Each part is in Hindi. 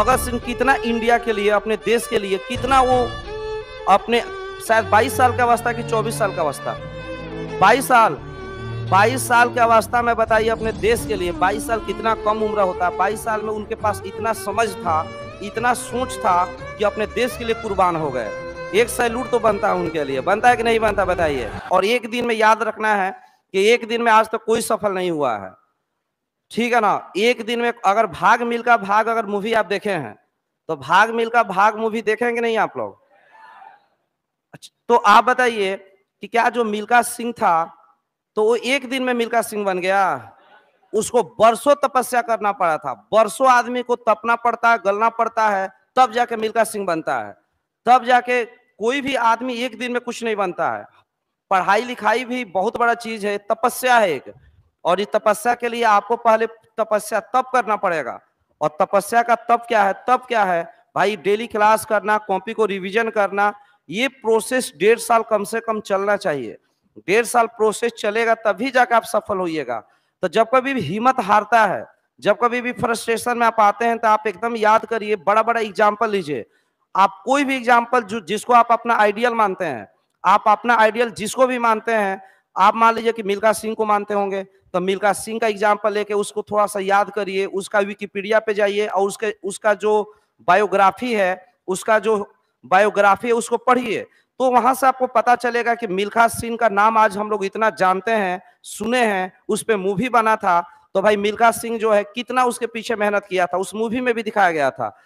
भगत सिंह कितना इंडिया के लिए अपने देश के लिए कितना वो अपने शायद 22 साल का अवस्था कि 24 साल का अवस्था 22 साल 22 साल के अवस्था में बताइए अपने देश के लिए 22 साल कितना कम उम्र होता है 22 साल में उनके पास इतना समझ था इतना सोच था कि अपने देश के लिए कुर्बान हो गए एक सैल्यूट तो बनता है उनके लिए बनता है कि नहीं बनता बताइए और एक दिन में याद रखना है कि एक दिन में आज तक तो कोई सफल नहीं हुआ है ठीक है ना एक दिन में अगर भाग मिल का भाग अगर मूवी आप देखे हैं तो भाग मिल का भाग मूवी देखेंगे नहीं आप लोग अच्छा तो आप बताइए कि क्या जो मिल्का सिंह था तो वो एक दिन में मिल्का सिंह बन गया उसको बरसों तपस्या करना पड़ा था बरसों आदमी को तपना पड़ता है गलना पड़ता है तब जाके मिल्का सिंह बनता है तब जाके कोई भी आदमी एक दिन में कुछ नहीं बनता है पढ़ाई लिखाई भी बहुत बड़ा चीज है तपस्या है एक और ये तपस्या के लिए आपको पहले तपस्या तप करना पड़ेगा और तपस्या का तप क्या है तप क्या है भाई डेली क्लास करना कॉपी को रिवीजन करना ये प्रोसेस डेढ़ साल कम से कम चलना चाहिए डेढ़ साल प्रोसेस चलेगा तभी जाकर आप सफल होइएगा तो जब कभी भी हिम्मत हारता है जब कभी भी फ्रस्ट्रेशन में आप आते हैं तो आप एकदम याद करिए बड़ा बड़ा एग्जाम्पल लीजिए आप कोई भी एग्जाम्पल जिसको आप अपना आइडियल मानते हैं आप अपना आइडियल जिसको भी मानते हैं आप मान लीजिए कि मिल्खा सिंह को मानते होंगे तो मिल्का सिंह का एग्जाम्पल लेके उसको थोड़ा सा याद करिए उसका विकीपीडिया पे जाइए और उसके उसका जो बायोग्राफी है उसका जो बायोग्राफी है उसको पढ़िए तो वहां से आपको पता चलेगा कि मिल्खा सिंह का नाम आज हम लोग इतना जानते हैं सुने हैं उस पर मूवी बना था तो भाई मिल्खा सिंह जो है कितना उसके पीछे मेहनत किया था उस मूवी में भी दिखाया गया था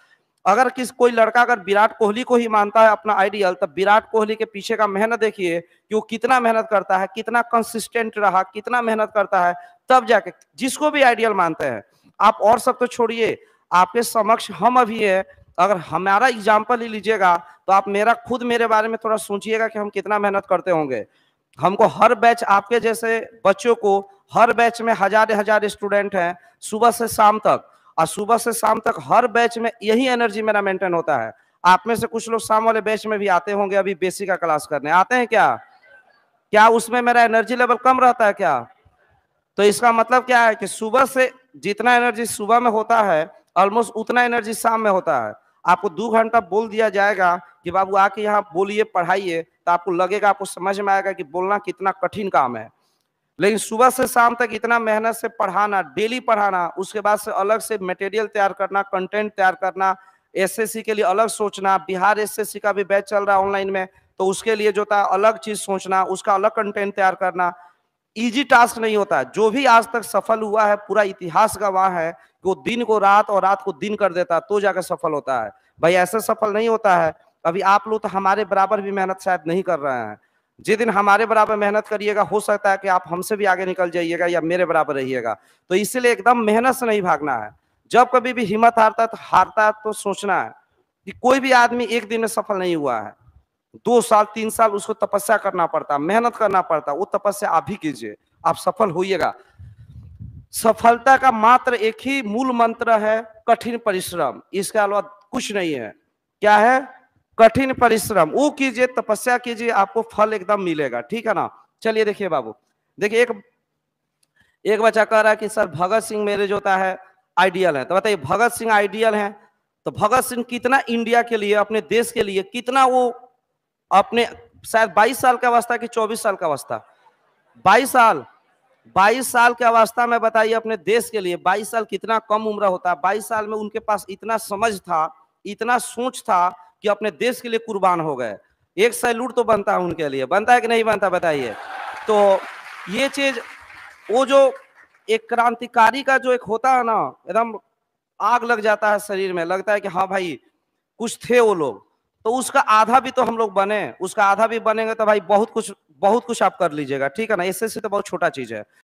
अगर किस कोई लड़का अगर विराट कोहली को ही मानता है अपना आइडियल तब विराट कोहली के पीछे का मेहनत देखिए कि वो कितना मेहनत करता है कितना कंसिस्टेंट रहा कितना मेहनत करता है तब जाके जिसको भी आइडियल मानते हैं आप और सब तो छोड़िए आपके समक्ष हम अभी है अगर हमारा एग्जाम्पल ही लीजिएगा तो आप मेरा खुद मेरे बारे में थोड़ा सोचिएगा कि हम कितना मेहनत करते होंगे हमको हर बैच आपके जैसे बच्चों को हर बैच में हजार हजार स्टूडेंट हैं सुबह से शाम तक और सुबह से शाम तक हर बैच में यही एनर्जी मेरा मेंटेन होता है आप में से कुछ लोग शाम वाले बैच में भी आते होंगे अभी बेसिक का क्लास करने आते हैं क्या क्या उसमें मेरा एनर्जी लेवल कम रहता है क्या तो इसका मतलब क्या है कि सुबह से जितना एनर्जी सुबह में होता है ऑलमोस्ट उतना एनर्जी शाम में होता है आपको दो घंटा बोल दिया जाएगा कि बाबू आके यहाँ बोलिए पढ़ाइए तो आपको लगेगा आपको समझ में आएगा कि बोलना कितना कठिन काम है लेकिन सुबह से शाम तक इतना मेहनत से पढ़ाना डेली पढ़ाना उसके बाद से अलग से मटेरियल तैयार करना कंटेंट तैयार करना एसएससी के लिए अलग सोचना बिहार एसएससी का भी बैच चल रहा है ऑनलाइन में तो उसके लिए जो था अलग चीज सोचना उसका अलग कंटेंट तैयार करना इजी टास्क नहीं होता जो भी आज तक सफल हुआ है पूरा इतिहास गवाह है कि वो दिन को रात और रात को दिन कर देता तो जाकर सफल होता है भाई ऐसा सफल नहीं होता है अभी आप लोग तो हमारे बराबर भी मेहनत शायद नहीं कर रहे हैं जिस दिन हमारे बराबर मेहनत करिएगा हो सकता है कि आप हमसे भी आगे निकल जाइएगा या मेरे बराबर रहिएगा तो इसलिए एकदम मेहनत से नहीं भागना है जब कभी भी हिम्मत हारता तो हारता तो सोचना है कि कोई भी आदमी एक दिन में सफल नहीं हुआ है दो साल तीन साल उसको तपस्या करना पड़ता मेहनत करना पड़ता वो तपस्या आप भी कीजिए आप सफल होइएगा सफलता का मात्र एक ही मूल मंत्र है कठिन परिश्रम इसके अलावा कुछ नहीं है क्या है कठिन परिश्रम वो कीजिए तपस्या कीजिए आपको फल एकदम मिलेगा ठीक है ना चलिए देखिए बाबू देखिए एक एक बच्चा कह रहा है कि सर भगत सिंह मेरे जो है आइडियल है तो बताइए भगत सिंह आइडियल है तो भगत सिंह कितना इंडिया के लिए अपने देश के लिए कितना वो अपने शायद 22 साल का अवस्था कि 24 साल का अवस्था 22 साल 22 साल के अवस्था में बताइए अपने देश के लिए 22 साल कितना कम उम्र होता है 22 साल में उनके पास इतना समझ था इतना सोच था कि अपने देश के लिए कुर्बान हो गए एक सैल्यूट तो बनता है उनके लिए बनता है कि नहीं बनता बताइए तो ये चीज वो जो एक क्रांतिकारी का जो एक होता है ना एकदम आग लग जाता है शरीर में लगता है कि हाँ भाई कुछ थे वो लोग तो उसका आधा भी तो हम लोग बने उसका आधा भी बनेंगे तो भाई बहुत कुछ बहुत कुछ आप कर लीजिएगा ठीक है ना इससे तो बहुत छोटा चीज है